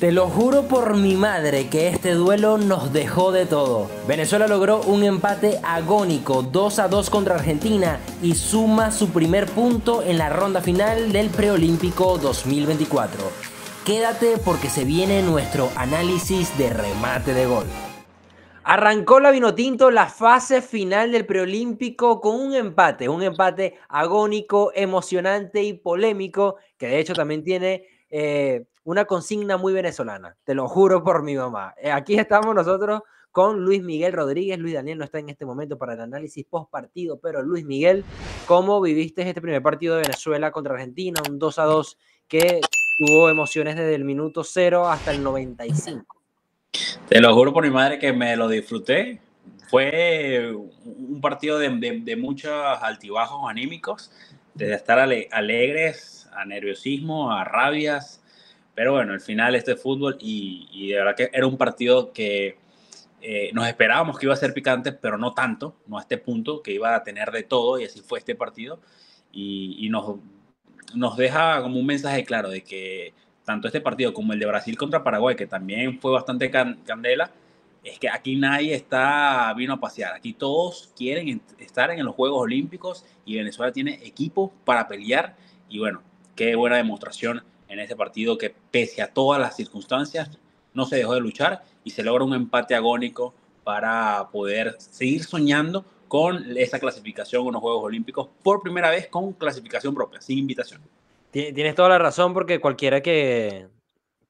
Te lo juro por mi madre que este duelo nos dejó de todo. Venezuela logró un empate agónico 2 a 2 contra Argentina y suma su primer punto en la ronda final del preolímpico 2024. Quédate porque se viene nuestro análisis de remate de gol. Arrancó la Vinotinto la fase final del preolímpico con un empate, un empate agónico, emocionante y polémico, que de hecho también tiene eh, una consigna muy venezolana, te lo juro por mi mamá. Eh, aquí estamos nosotros con Luis Miguel Rodríguez. Luis Daniel no está en este momento para el análisis post partido, pero Luis Miguel, ¿cómo viviste este primer partido de Venezuela contra Argentina? Un 2 a 2 que tuvo emociones desde el minuto 0 hasta el 95. Te lo juro por mi madre que me lo disfruté. Fue un partido de, muchos altibajos anímicos, desde estar alegres a nerviosismo, a rabias, pero bueno, el final este de fútbol y, de verdad que era un partido que eh, nos esperábamos que iba a ser picante, pero no tanto, no a este punto, que iba a tener de todo y así fue este partido. Y, nos, nos deja como un mensaje claro de que tanto este partido como el de Brasil contra Paraguay, que también fue bastante candela, es que aquí nadie está vino a pasear. Aquí todos quieren estar en los Juegos Olímpicos y Venezuela tiene equipo para pelear. Y bueno, qué buena demostración en ese partido que pese a todas las circunstancias no se dejó de luchar y se logra un empate agónico para poder seguir soñando con esa clasificación en los Juegos Olímpicos por primera vez con clasificación propia, sin invitación. Tienes toda la razón porque cualquiera que,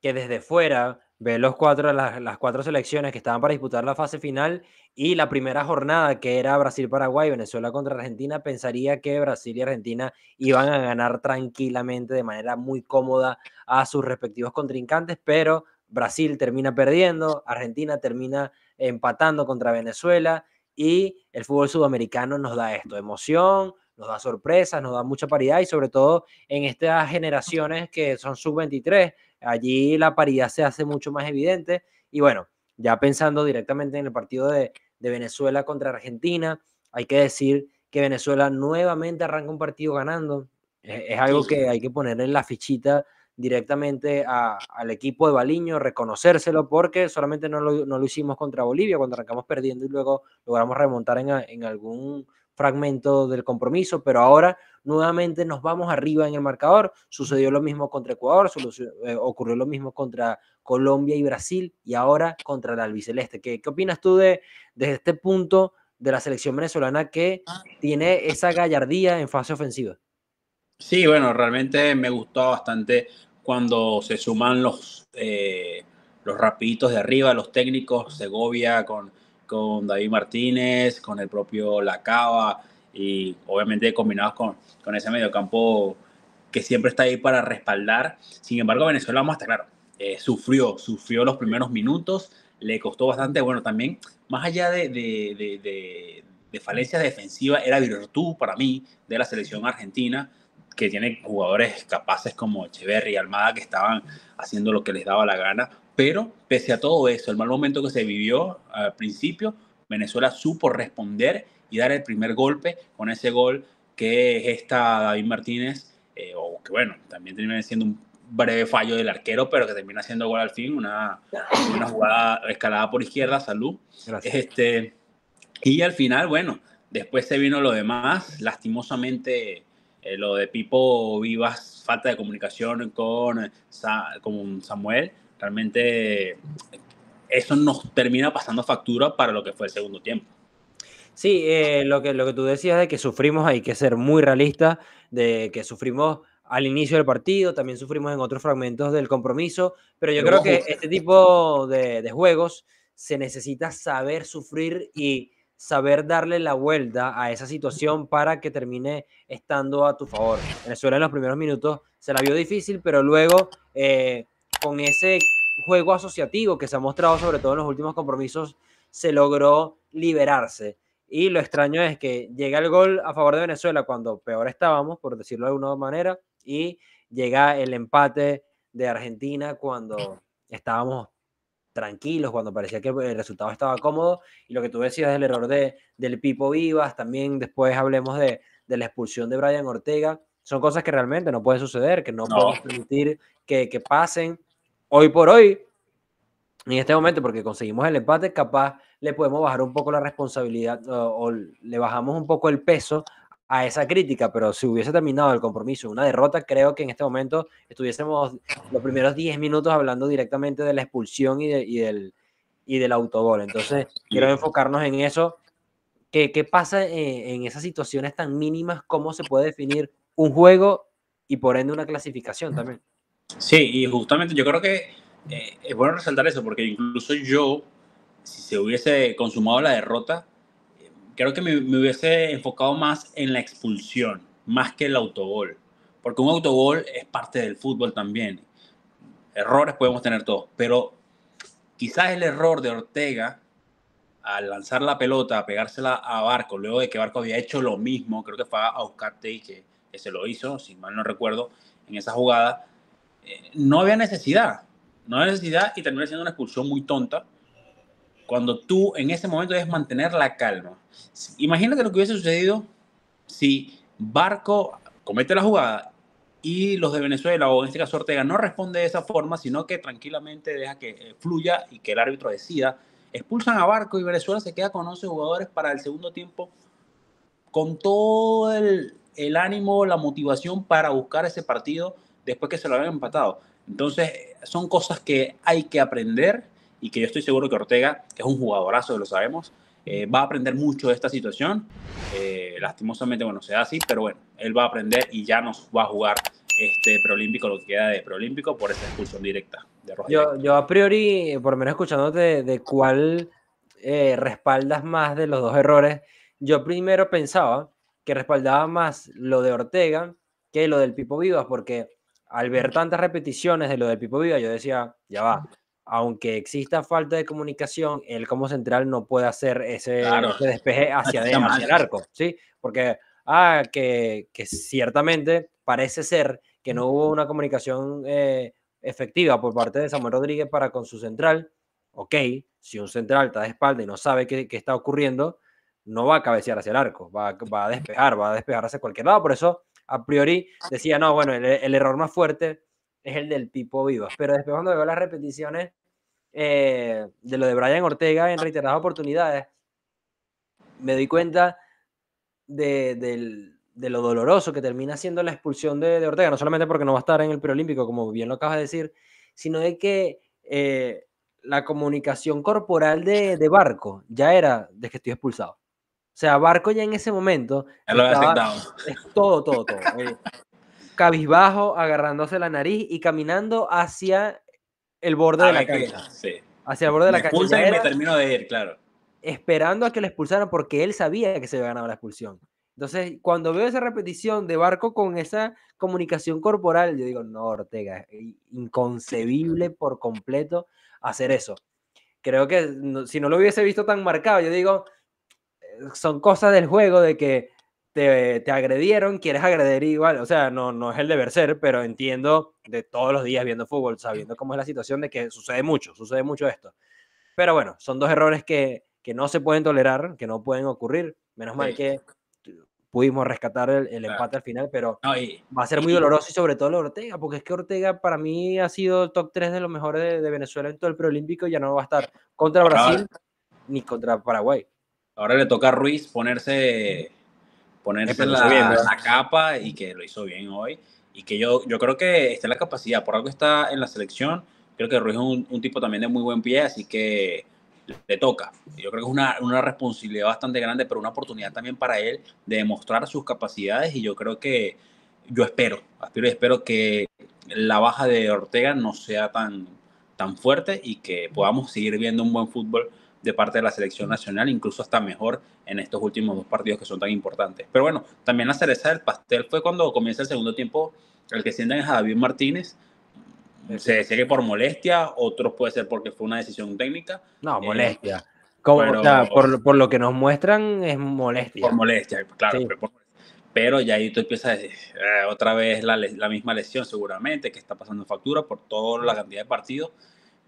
que desde fuera ve los cuatro, las, las, cuatro selecciones que estaban para disputar la fase final y la primera jornada que era Brasil-Paraguay, Venezuela contra Argentina, pensaría que Brasil y Argentina iban a ganar tranquilamente, de manera muy cómoda a sus respectivos contrincantes, pero Brasil termina perdiendo, Argentina termina empatando contra Venezuela y el fútbol sudamericano nos da esto, emoción, nos da sorpresas, nos da mucha paridad y sobre todo en estas generaciones que son sub-23, Allí la paridad se hace mucho más evidente. Y bueno, ya pensando directamente en el partido de, Venezuela contra Argentina, hay que decir que Venezuela nuevamente arranca un partido ganando. E, es, algo que hay que poner en la fichita directamente al equipo de Baliño, reconocérselo, porque solamente no lo, hicimos contra Bolivia, cuando arrancamos perdiendo y luego logramos remontar en, en algún fragmento del compromiso, pero ahora nuevamente nos vamos arriba en el marcador. Sucedió lo mismo contra Ecuador, eh, ocurrió lo mismo contra Colombia y Brasil y ahora contra la albiceleste. ¿Qué, qué opinas tú de, desde este punto de la selección venezolana que tiene esa gallardía en fase ofensiva? Sí, bueno, realmente me gustó bastante cuando se suman los, eh, los rapiditos de arriba, los técnicos, Segovia con con David Martínez, con el propio Lacaba y obviamente combinados con, con ese mediocampo que siempre está ahí para respaldar. Sin embargo, Venezuela, vamos a estar claro, eh, sufrió, sufrió los primeros minutos, le costó bastante. Bueno, también, más allá de, de, de, falencias defensivas, era virtud para mí de la selección argentina, que tiene jugadores capaces como Echeverry y Almada que estaban haciendo lo que les daba la gana. Pero pese a todo eso, el mal momento que se vivió al principio, Venezuela supo responder y dar el primer golpe con ese gol que es esta David Martínez, eh, o que bueno, también termina siendo un breve fallo del arquero, pero que termina siendo gol al fin, una, una jugada escalada por izquierda, salud. Este, y al final, bueno, después se vino lo demás, lastimosamente eh, lo de Pipo Vivas, falta de comunicación con, con Samuel, realmente eso nos termina pasando factura para lo que fue el segundo tiempo. Sí, eh, lo, que, lo que tú decías de que sufrimos, hay que ser muy realista, de que sufrimos al inicio del partido, también sufrimos en otros fragmentos del compromiso, pero yo creo que este tipo de, juegos se necesita saber sufrir y saber darle la vuelta a esa situación para que termine estando a tu favor. Venezuela en los primeros minutos se la vio difícil, pero luego eh, con ese juego asociativo que se ha mostrado sobre todo en los últimos compromisos, se logró liberarse. Y lo extraño es que llega el gol a favor de Venezuela cuando peor estábamos, por decirlo de alguna manera, y llega el empate de Argentina cuando estábamos tranquilos, cuando parecía que el resultado estaba cómodo. Y lo que tú decías del error de, del Pipo Vivas, también después hablemos de, la expulsión de Brian Ortega. Son cosas que realmente no pueden suceder, que no, no. podemos permitir que, que pasen hoy por hoy, en este momento, porque conseguimos el empate, capaz le podemos bajar un poco la responsabilidad o, le bajamos un poco el peso a esa crítica, pero si hubiese terminado el compromiso, una derrota, creo que en este momento estuviésemos los primeros 10 minutos hablando directamente de la expulsión y, del, y del autogol. Entonces, quiero enfocarnos en eso. ¿Qué, pasa en, esas situaciones tan mínimas? ¿Cómo se puede definir un juego y por ende una clasificación también? Sí, y justamente yo creo que eh, es bueno resaltar eso, porque incluso yo, si se hubiese consumado la derrota, creo que me, hubiese enfocado más en la expulsión, más que el autogol, porque un autogol es parte del fútbol también. Errores podemos tener todos, pero quizás el error de Ortega al lanzar la pelota, a pegársela a Barco, luego de que Barco había hecho lo mismo, creo que fue a Oscar y que, que se lo hizo, si mal no recuerdo, en esa jugada, no había necesidad, no había necesidad y terminó siendo una expulsión muy tonta cuando tú en ese momento debes mantener la calma. Imagínate lo que hubiese sucedido si Barco comete la jugada y los de Venezuela, o en este caso Ortega, no responde de esa forma, sino que tranquilamente deja que eh, fluya y que el árbitro decida. Expulsan a Barco y Venezuela se queda con 11 jugadores para el segundo tiempo con todo el, el ánimo, la motivación para buscar ese partido después que se lo habían empatado. Entonces, son cosas que hay que aprender y que yo estoy seguro que Ortega, que es un jugadorazo, lo sabemos, eh, va a aprender mucho de esta situación. Eh, lastimosamente, bueno, se da así, pero bueno, él va a aprender y ya nos va a jugar este preolímpico, lo que queda de preolímpico, por esa expulsión directa de Rojas. Yo, a priori, por menos escuchándote de, cuál eh, respaldas más de los dos errores, yo primero pensaba que respaldaba más lo de Ortega que lo del Pipo Vivas, porque al ver tantas repeticiones de lo del Pipo Viva, yo decía, ya va, aunque exista falta de comunicación, él como central no puede hacer ese, despeje hacia, el arco, ¿sí? Porque, ah, que, ciertamente parece ser que no hubo una comunicación eh, efectiva por parte de Samuel Rodríguez para con su central. Ok, si un central está de espalda y no sabe qué, está ocurriendo, no va a cabecear hacia el arco, va, va a despejar, va a despejar hacia cualquier lado. Por eso a priori ah. decía, no, bueno, el, error más fuerte es el del Pipo Vivas. Pero después cuando veo las repeticiones eh, de lo de Brian Ortega en reiteradas oportunidades, me doy cuenta de, lo doloroso que termina siendo la expulsión de, Ortega, no solamente porque no va a estar en el preolímpico, como bien lo acabas de decir, sino de que eh, la comunicación corporal de, de Barco ya era de que estoy expulsado. O sea, Barco ya en ese momento. Lo es todo, todo, todo. cabizbajo, agarrándose la nariz y caminando hacia el borde de la calle Hacia el borde de la calle y me termino de ir, claro. Esperando a que lo expulsaran porque él sabía que se había ganado la expulsión. Entonces, cuando veo esa repetición de Barco con esa comunicación corporal, yo digo, no, Ortega, inconcebible por completo hacer eso creo que si no lo hubiese visto tan marcado, yo digo, son cosas del juego de que te, agredieron, quieres agredir igual, o sea, no, no es el deber ser, pero entiendo de todos los días viendo fútbol, sabiendo cómo es la situación, de que sucede mucho, sucede mucho esto. Pero bueno, son dos errores que, no se pueden tolerar, que no pueden ocurrir. Menos mal que pudimos rescatar el, empate al final, pero va a ser muy doloroso y sobre todo lo de Ortega, porque es que Ortega para mí ha sido top 3 de los mejores de, Venezuela en todo el preolímpico, y ya no va a estar contra Brasil ni contra Paraguay. Ahora le toca a Ruiz ponerse, ponerse la, la, capa y que lo hizo bien hoy. Y que yo, yo creo que está en la capacidad, por algo está en la selección. Creo que Ruiz es un, tipo también de muy buen pie, así que le toca. Yo creo que es una, una, responsabilidad bastante grande, pero una oportunidad también para él de demostrar sus capacidades y yo creo que yo espero, aspiro y espero que la baja de Ortega no sea tan, tan fuerte y que podamos seguir viendo un buen fútbol de parte de la selección nacional, incluso hasta mejor en estos últimos dos partidos que son tan importantes. Pero bueno, también la cereza del pastel fue cuando comienza el segundo tiempo, el que sientan es a David Martínez. Se decía que por molestia, otros puede ser porque fue una decisión técnica. No, eh, molestia. Como, por, lo que nos muestran es molestia. Por molestia, claro. Pero, ya ahí tú empiezas eh, otra vez la, la misma lesión seguramente, que está pasando factura por toda la cantidad de partidos.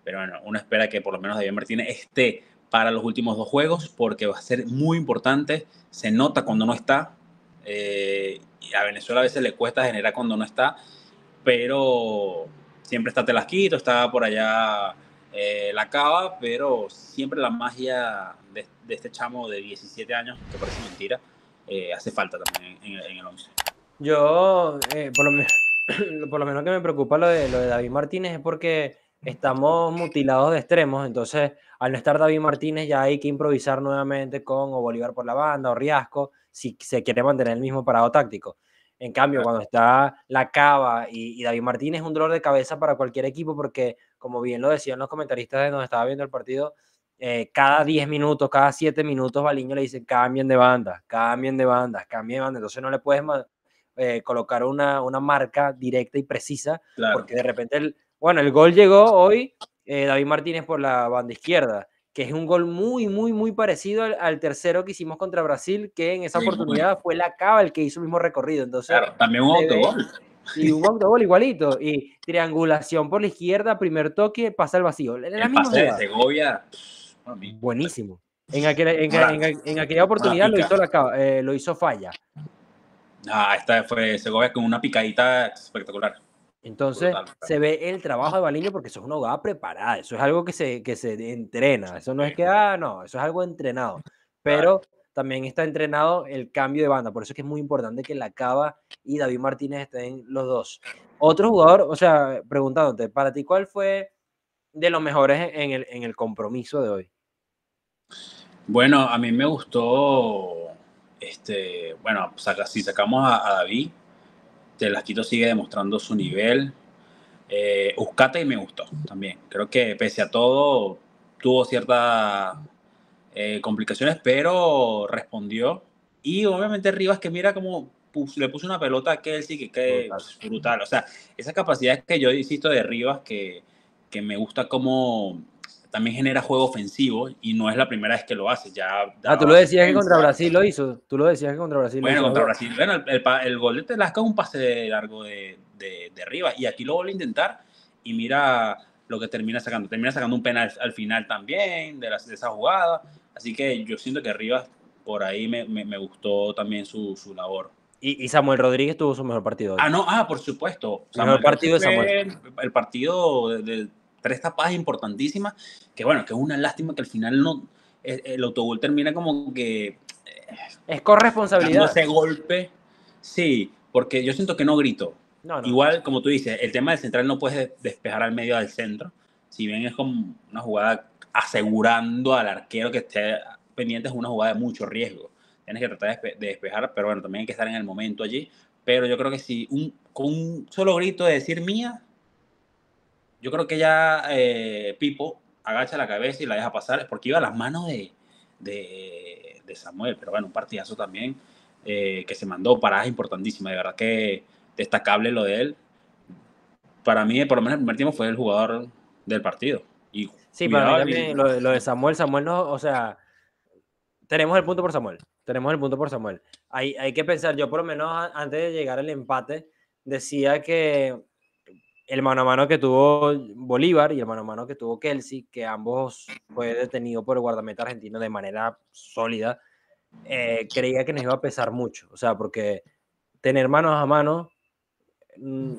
Pero bueno, uno espera que por lo menos David Martínez esté para los últimos dos juegos porque va a ser muy importante. Se nota cuando no está. Eh, y a Venezuela a veces le cuesta generar cuando no está, pero siempre está Telasquito, está por allá eh, la cava, pero siempre la magia de, este chamo de 17 años, que parece mentira, eh, hace falta también en, el 11. Yo, por lo, por, lo menos que me preocupa lo de, lo de David Martínez es porque estamos mutilados de extremos, entonces al no estar David Martínez ya hay que improvisar nuevamente con o Bolívar por la banda o Riasco si se quiere mantener el mismo parado táctico. En cambio, cuando está la Cava y, David Martínez es un dolor de cabeza para cualquier equipo porque, como bien lo decían los comentaristas de donde estaba viendo el partido, eh, cada 10 minutos, cada 7 minutos, Baliño le dice cambien de banda, cambien de banda, cambien de banda. Entonces no le puedes eh, colocar una, una marca directa y precisa porque de repente el, bueno, el gol llegó hoy eh, David Martínez por la banda izquierda, que es un gol muy, muy, muy parecido al, tercero que hicimos contra Brasil, que en esa oportunidad fue la cava el que hizo el mismo recorrido. Entonces, claro, también un autogol. Y un autogol igualito. Y triangulación por la izquierda, primer toque, pasa el vacío. La el Segovia. Buenísimo. En aquella, oportunidad lo hizo, eh, lo hizo falla. Ah, esta fue Segovia con una picadita espectacular. Entonces se ve el trabajo de Baliño porque eso es una jugada preparada, eso es algo que se, que se entrena, eso no es que, ah, no, eso es algo entrenado, pero también está entrenado el cambio de banda, por eso es que es muy importante que la Cava y David Martínez estén los dos. Otro jugador, o sea, preguntándote, para ti, ¿cuál fue de los mejores en el, en el compromiso de hoy? Bueno, a mí me gustó, este, bueno, si sacamos a David, Lasquito sigue demostrando su nivel. Eh, y me gustó también. Creo que pese a todo tuvo ciertas eh, complicaciones, pero respondió. Y obviamente Rivas que mira como le puso una pelota a Kelsey que, que brutal. O sea, esa capacidad que yo insisto de Rivas que, que me gusta como también genera juego ofensivo y no es la primera vez que lo hace. Ya, ah, tú lo decías que contra Brasil lo hizo. Tú lo decías que contra Brasil. Bueno, contra Brasil. Bueno, el, el, el, gol de Telasca un pase largo de, de, de arriba y aquí lo vuelve a intentar y mira lo que termina sacando. Termina sacando un penal al final también de, de esa jugada. Así que yo siento que Rivas por ahí me, me, gustó también su, su labor. Y, y, Samuel Rodríguez tuvo su mejor partido. Ah, no, ah, por supuesto. ¿El mejor partido de Samuel. El, el partido del... de, tres tapadas importantísimas, que bueno, que es una lástima que al final no, eh, el autobús termina como que... Eh, es corresponsabilidad. Ese golpe, sí, porque yo siento que no grito. Igual, como tú dices, el tema del central no puedes despejar al medio del centro, si bien es como una jugada asegurando al arquero que esté pendiente, es una jugada de mucho riesgo. Tienes que tratar de despejar, pero bueno, también hay que estar en el momento allí. Pero yo creo que si un, con un solo grito de decir mía, yo creo que ya eh, Pipo agacha la cabeza y la deja pasar porque iba a las manos de, de, Samuel. Pero bueno, un partidazo también eh, que se mandó, paradas importantísima, De verdad que destacable lo de él. Para mí, por lo menos el primer tiempo fue el jugador del partido. Y sí, para también lo, de, Samuel, Samuel no, o sea, tenemos el punto por Samuel. Tenemos el punto por Samuel. Hay, hay que pensar, yo por lo menos antes de llegar al empate, decía que el mano a mano que tuvo Bolívar y el mano a mano que tuvo Kelsey, que ambos fue detenido por el guardameta argentino de manera sólida, eh, creía que nos iba a pesar mucho. O sea, porque tener manos a mano mm,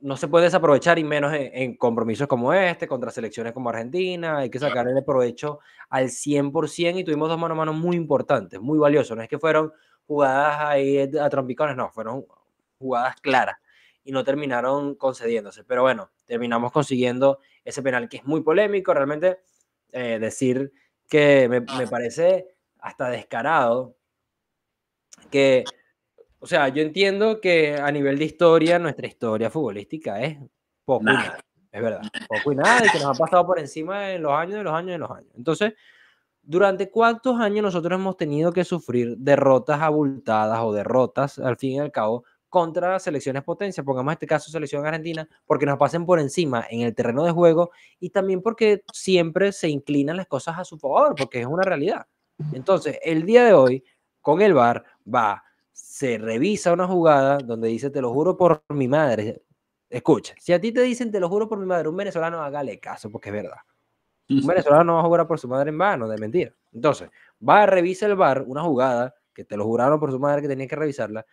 no se puede desaprovechar y menos en, compromisos como este, contra selecciones como Argentina, hay que sacar el provecho al 100% y tuvimos dos mano a mano muy importantes, muy valiosos. No es que fueron jugadas ahí a trompicones, no, fueron jugadas claras y no terminaron concediéndose. Pero bueno, terminamos consiguiendo ese penal que es muy polémico. Realmente eh, decir que me, parece hasta descarado que, o sea, yo entiendo que a nivel de historia, nuestra historia futbolística es poco y Es verdad, poco y nada, y que nos ha pasado por encima en los años, de los años, de los años. Entonces, ¿durante cuántos años nosotros hemos tenido que sufrir derrotas abultadas o derrotas, al fin y al cabo, contra selecciones potencias, pongamos este caso selección argentina, porque nos pasen por encima en el terreno de juego y también porque siempre se inclinan las cosas a su favor, porque es una realidad. Entonces, el día de hoy, con el VAR, va, se revisa una jugada donde dice, te lo juro por mi madre. Escucha, si a ti te dicen, te lo juro por mi madre, un venezolano, hágale caso, porque es verdad. Un venezolano no va a jugar por su madre en vano, de mentira. Entonces, va, revisa el VAR, una jugada que te lo juraron por su madre que tenía que revisarla,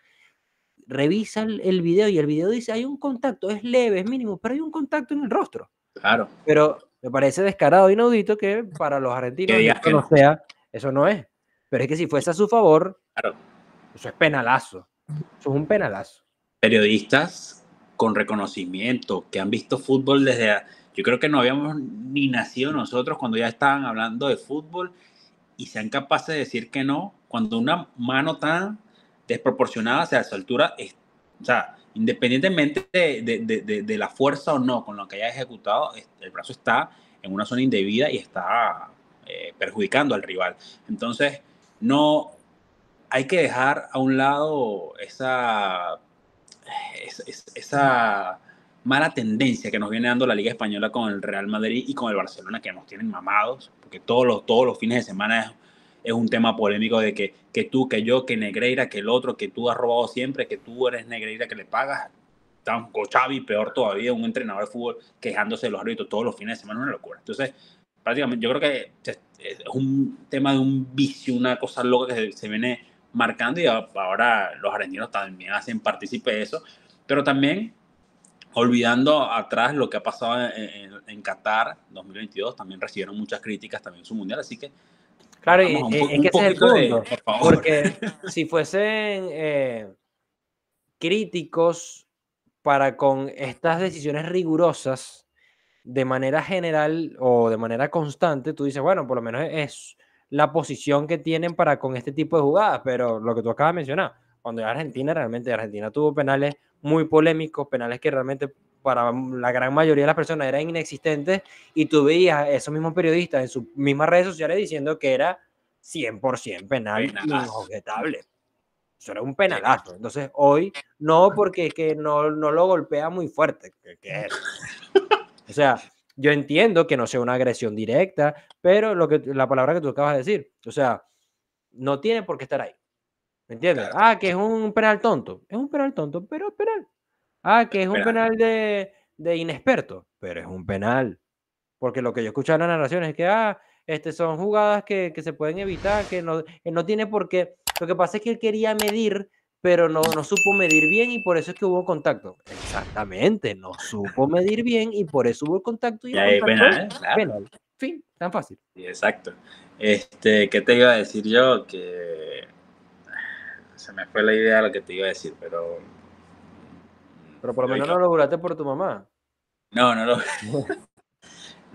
revisa el, video y el video dice, hay un contacto, es leve, es mínimo, pero hay un contacto en el rostro. Claro. Pero me parece descarado, inaudito que para los argentinos que no, sea, eso no es. Pero es que si fuese a su favor, claro. eso es penalazo. Eso es un penalazo. Periodistas con reconocimiento, que han visto fútbol desde... yo creo que no habíamos ni nacido nosotros cuando ya estaban hablando de fútbol y sean capaces de decir que no, cuando una mano tan desproporcionada, hacia su altura, o sea, independientemente de, de, de, de, la fuerza o no con lo que haya ejecutado, el brazo está en una zona indebida y está eh, perjudicando al rival. Entonces, no hay que dejar a un lado esa, esa, mala tendencia que nos viene dando la Liga Española con el Real Madrid y con el Barcelona, que nos tienen mamados, porque todos los, todos los fines de semana es un tema polémico de que, que tú, que yo, que Negreira, que el otro, que tú has robado siempre, que tú eres Negreira que le pagas. tan cochavi peor todavía, un entrenador de fútbol quejándose de los árbitros todos los fines de semana, una locura. Entonces, prácticamente, yo creo que es un tema de un vicio, una cosa loca que se, viene marcando y ahora los argentinos también hacen partícipe de eso, pero también olvidando atrás lo que ha pasado en, en, Qatar 2022, también recibieron muchas críticas también su mundial, así que Claro, e, es que ese es el punto. porque si fuesen eh, críticos para con estas decisiones rigurosas de manera general o de manera constante, tú dices, bueno, por lo menos es la posición que tienen para con este tipo de jugadas, pero lo que tú acabas de mencionar, cuando Argentina realmente Argentina tuvo penales muy polémicos, penales que realmente para la gran mayoría de las personas eran inexistentes y tú veías a esos mismos periodistas en sus mismas redes sociales diciendo que era 100% penal y inobjetable. Eso era un penalazo. Entonces hoy no, porque es que no, no lo golpea muy fuerte. O sea, yo entiendo que no sea una agresión directa, pero lo que, la palabra que tú acabas de decir, o sea, no tiene por qué estar ahí. ¿Me entiendes? Ah, que es un penal tonto. Es un penal tonto, pero es penal. Ah, que es un penal de, de inexperto, pero es un penal. Porque lo que yo escuchaba en la narración es que, ah, este, son jugadas que, se pueden evitar, que no, no tiene por qué. Lo que pasa es que él quería medir, pero no, no supo medir bien y por eso es que hubo contacto. Exactamente, no supo medir bien y por eso hubo contacto. Y, ahí ¿eh? penal, Fin, tan fácil. exacto. Este, ¿Qué te iba a decir yo? Que se me fue la idea de lo que te iba a decir, pero pero por lo menos no lo juraste por tu mamá. No, no lo.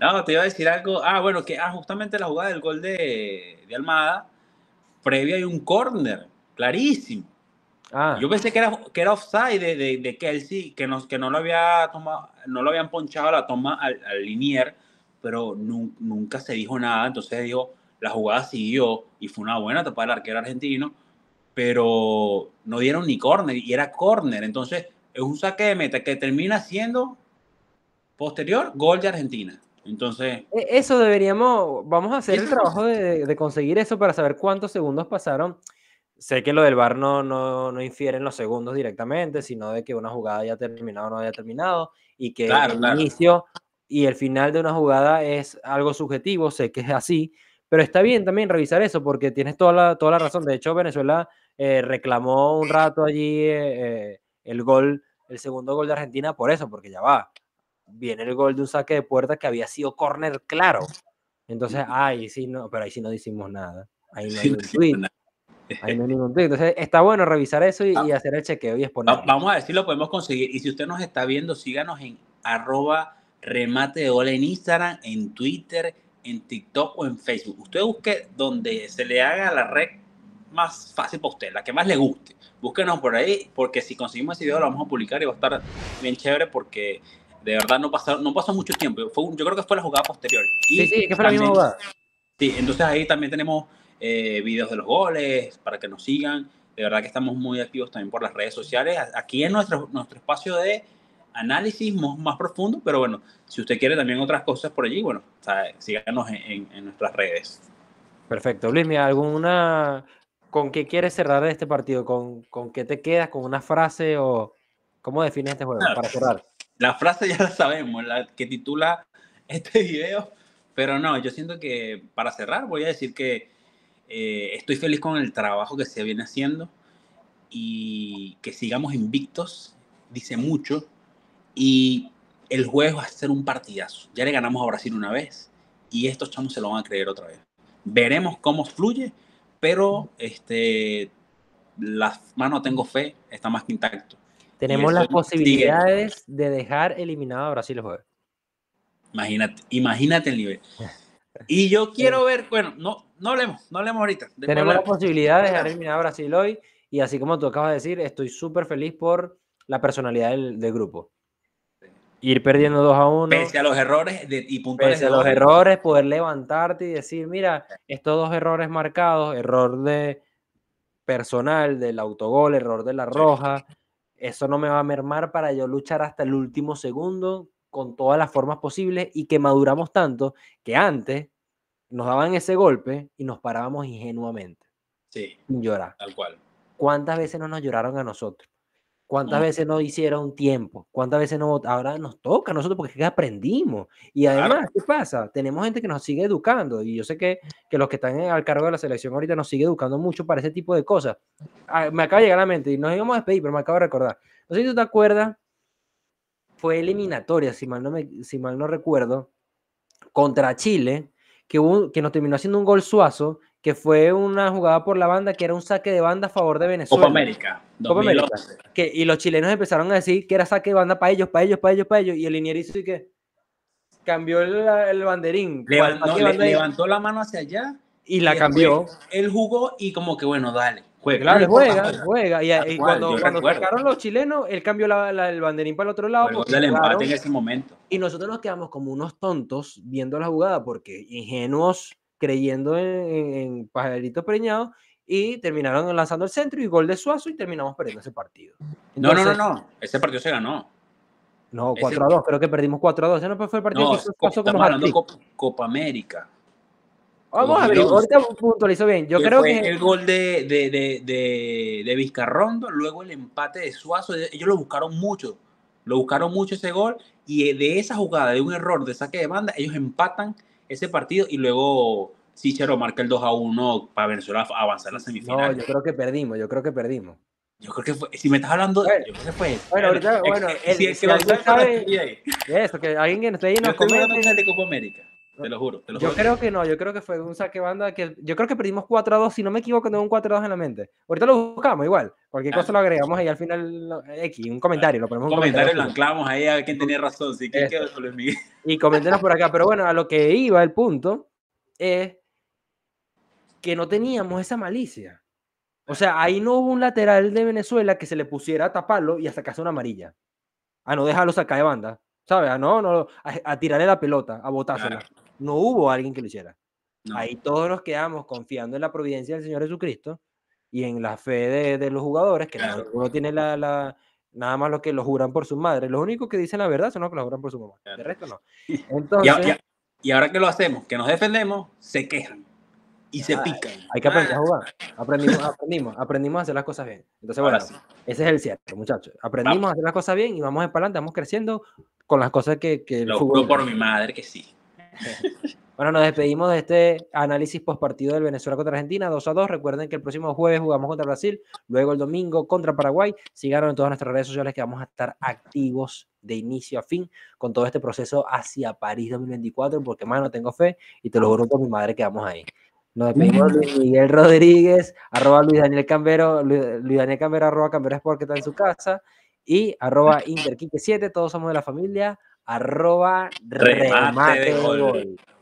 no, te iba a decir algo. Ah, bueno, que ah, justamente la jugada del gol de, de Almada, previo hay un córner, clarísimo. Ah. Yo pensé que era, que era offside de, de, Kelsey, que nos que no lo había tomado, no lo habían ponchado la toma al, linier, pero nunca se dijo nada. Entonces digo, la jugada siguió y fue una buena tapa del arquero argentino, pero no dieron ni córner. y era córner, Entonces es un saque de meta que termina siendo posterior gol de Argentina. Entonces. E, eso deberíamos, vamos a hacer el trabajo de, de, conseguir eso para saber cuántos segundos pasaron. Sé que lo del bar no, no, no infiere en los segundos directamente, sino de que una jugada ya terminado o no haya terminado y que el inicio y el final de una jugada es algo subjetivo, sé que es así, pero está bien también revisar eso porque tienes toda la, toda la razón. De hecho, Venezuela eh, reclamó un rato allí. Eh, eh, el gol, el segundo gol de Argentina por eso, porque ya va. Viene el gol de un saque de puerta que había sido córner claro. Entonces, ahí sí no, pero ahí sí no decimos nada. Ahí no hay Ahí no hay ningún tweet. Entonces, está bueno revisar eso y, ah, hacer el chequeo y exponerlo. Vamos a ver si lo podemos conseguir. Y si usted nos está viendo, síganos en arroba remate de gol en Instagram, en Twitter, en TikTok o en Facebook. Usted busque donde se le haga la red más fácil para usted, la que más le guste. Búsquenos por ahí, porque si conseguimos ese video lo vamos a publicar y va a estar bien chévere porque de verdad no pasó, no pasó mucho tiempo. Fue, yo creo que fue la jugada posterior. sí, sí, que fue la misma jugada. Sí, entonces ahí también tenemos eh, videos de los goles para que nos sigan. De verdad que estamos muy activos también por las redes sociales. Aquí es nuestro, nuestro espacio de análisis más, profundo, pero bueno, si usted quiere también otras cosas por allí, bueno, síganos en, nuestras redes. Perfecto. Luis, ¿alguna ¿Con qué quieres cerrar este partido? ¿Con, ¿Con qué te quedas? ¿Con una frase o cómo defines este juego para cerrar? La frase ya la sabemos, la que titula este video, pero no, yo siento que para cerrar voy a decir que eh, estoy feliz con el trabajo que se viene haciendo y que sigamos invictos, dice mucho, y el juego va a ser un partidazo. Ya le ganamos a Brasil una vez y estos chamos se lo van a creer otra vez. Veremos cómo fluye pero este, las manos tengo fe, está más que intacto. Tenemos las posibilidades de dejar eliminado a Brasil el Imagínate, imagínate el nivel. Y yo quiero ver, bueno, no, no hablemos, no hablemos ahorita. Tenemos las posibilidades de dejar eliminado a Brasil hoy y así como tú acabas de decir, estoy súper feliz por la personalidad del, del grupo ir perdiendo 2 a 1. Pese a los errores de, y a los errores, poder levantarte y decir, mira, estos dos errores marcados, error de personal, del autogol, error de la roja, eso no me va a mermar para yo luchar hasta el último segundo con todas las formas posibles y que maduramos tanto que antes nos daban ese golpe y nos parábamos ingenuamente. Sí. Sin llorar. Tal cual. ¿Cuántas veces no nos lloraron a nosotros? ¿Cuántas veces no hicieron tiempo? ¿Cuántas veces no Ahora nos toca a nosotros porque es que aprendimos. Y además, ¿qué pasa? Tenemos gente que nos sigue educando. Y yo sé que, los que están al cargo de la selección ahorita nos sigue educando mucho para ese tipo de cosas. Ah, me acaba de llegar a la mente y nos íbamos a despedir, pero me acabo de recordar. No sé si tú te acuerdas, fue eliminatoria, si mal no, me, si mal no recuerdo, contra Chile, que, que nos terminó haciendo un gol suazo, que fue una jugada por la banda, que era un saque de banda a favor de Venezuela. América. Que, y los chilenos empezaron a decir que era saque de banda para ellos, para ellos, para ellos, para ellos. Y el linierizo y que cambió el, el banderín. levantó la mano hacia allá. Y la cambió. Él jugó y como que bueno, dale. Juega. juega, juega. Y, cuando, cuando sacaron los chilenos, él cambió el banderín para el otro lado. en ese momento. Y nosotros nos quedamos como unos tontos viendo la jugada, porque ingenuos creyendo en, pajarito en pajaritos preñados y terminaron lanzando el centro y gol de Suazo y terminamos perdiendo ese partido. no, no, no, no, ese partido se ganó. No, 4 a 2, creo que perdimos 4 a dos. Ese no fue el partido que Suazo Copa, Copa, América. Vamos a ver, ahorita puntualizo bien. Yo creo que. El gol de, de, de Vizcarrondo, luego el empate de Suazo, ellos lo buscaron mucho. Lo buscaron mucho ese gol y de esa jugada, de un error de saque de banda, ellos empatan ese partido y luego lo marca el 2 a 1 para Venezuela avanzar a la semifinal. No, yo creo que perdimos, yo creo que perdimos. Yo creo que fue, si me estás hablando, bueno, yo creo que fue. Bueno, ahorita, bueno, eh, el, si, el, si, alguien eso, que alguien que nos ahí nos comente. Yo de Copa América, te lo juro. Te lo yo creo que no, yo creo que fue un saque banda que, yo creo que perdimos 4 a 2, si no me equivoco, tengo un 4 a 2 en la mente. Ahorita lo buscamos igual, cualquier cosa ah. lo agregamos ahí al final, X, un comentario, lo ponemos un comentario. comentario lo anclamos ahí a quien tenía razón, si quién quedó Luis Miguel. Y coméntenos por acá, pero bueno, a lo que iba el punto es que no teníamos esa malicia. O sea, ahí no hubo un lateral de Venezuela que se le pusiera a taparlo y a sacarse una amarilla. A no dejarlo sacar de banda, ¿sabes? A no, no, a, tirarle la pelota, a botársela. No hubo alguien que lo hiciera. Ahí todos nos quedamos confiando en la providencia del Señor Jesucristo y en la fe de, los jugadores, que no tiene la, nada más lo que lo juran por su madre. Los únicos que dicen la verdad son los que lo juran por su mamá. De resto no. Entonces, y, y ahora que lo hacemos, que nos defendemos, se quejan y se pican. Hay que aprender a ah. jugar. Aprendimos, aprendimos, aprendimos a hacer las cosas bien. Entonces, bueno, ese es el cierto, muchachos. Aprendimos a hacer las cosas bien y vamos para adelante, vamos creciendo con las cosas que, que Lo juro por mi madre que sí. Bueno, nos despedimos de este análisis post partido del Venezuela contra Argentina, 2 a 2. Recuerden que el próximo jueves jugamos contra Brasil, luego el domingo contra Paraguay. Síganos en todas nuestras redes sociales que vamos a estar activos de inicio a fin con todo este proceso hacia París 2024, porque, más no tengo fe y te lo juro por mi madre que vamos ahí. Nos despedimos Luis Miguel Rodríguez, arroba Luis Daniel Cambero, Luis Daniel Cambero, arroba Cambero Sport está en su casa, y arroba Interquique7, todos somos de la familia, arroba remate, de